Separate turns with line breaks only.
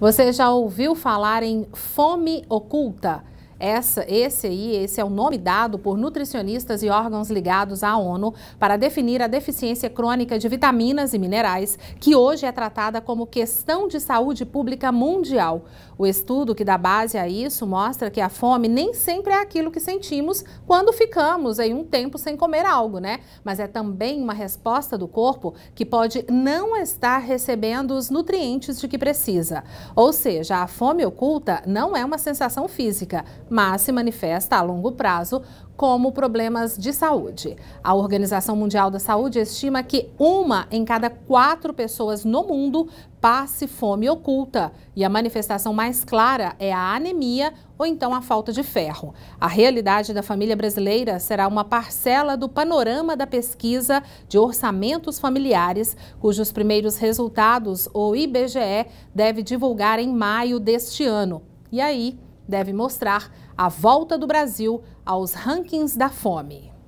Você já ouviu falar em fome oculta? Essa, esse aí, esse é o nome dado por nutricionistas e órgãos ligados à ONU para definir a deficiência crônica de vitaminas e minerais, que hoje é tratada como questão de saúde pública mundial. O estudo que dá base a isso mostra que a fome nem sempre é aquilo que sentimos quando ficamos em um tempo sem comer algo, né? Mas é também uma resposta do corpo que pode não estar recebendo os nutrientes de que precisa. Ou seja, a fome oculta não é uma sensação física, mas se manifesta a longo prazo como problemas de saúde. A Organização Mundial da Saúde estima que uma em cada quatro pessoas no mundo passe fome oculta e a manifestação mais clara é a anemia ou então a falta de ferro. A realidade da família brasileira será uma parcela do panorama da pesquisa de orçamentos familiares, cujos primeiros resultados o IBGE deve divulgar em maio deste ano. E aí, deve mostrar a volta do Brasil aos rankings da fome.